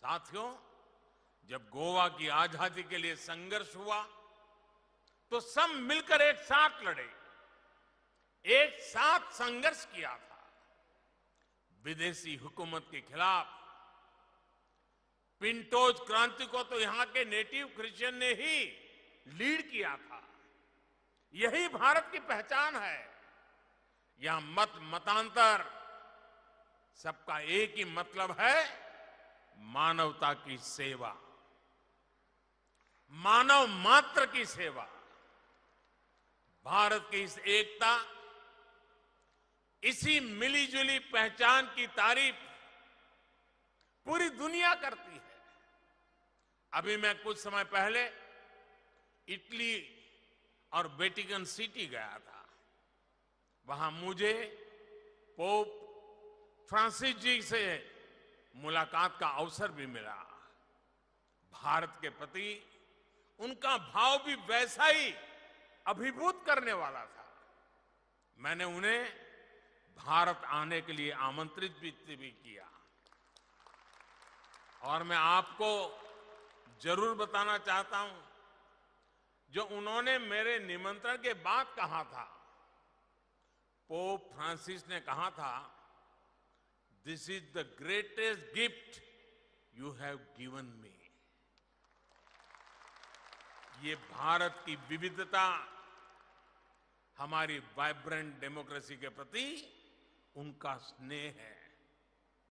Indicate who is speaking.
Speaker 1: साथियों जब गोवा की आजादी के लिए संघर्ष हुआ तो सब मिलकर एक साथ लड़े एक साथ संघर्ष किया था विदेशी हुकूमत के खिलाफ पिंटोज क्रांति को तो यहां के नेटिव क्रिश्चियन ने ही लीड किया था यही भारत की पहचान है यहां मत मतांतर सबका एक ही मतलब है मानवता की सेवा मानव मात्र की सेवा भारत की इस एकता इसी मिलीजुली पहचान की तारीफ पूरी दुनिया करती है अभी मैं कुछ समय पहले इटली और वेटिकन सिटी गया था वहां मुझे पोप फ्रांसिस जी से मुलाकात का अवसर भी मिला भारत के प्रति उनका भाव भी वैसा ही अभिभूत करने वाला था मैंने उन्हें भारत आने के लिए आमंत्रित भी किया और मैं आपको जरूर बताना चाहता हूं जो उन्होंने मेरे निमंत्रण के बाद कहा था पोप फ्रांसिस ने कहा था This is the greatest gift you have given me. ye bharat ki vividhata hamari vibrant democracy ke prati unka sneh hai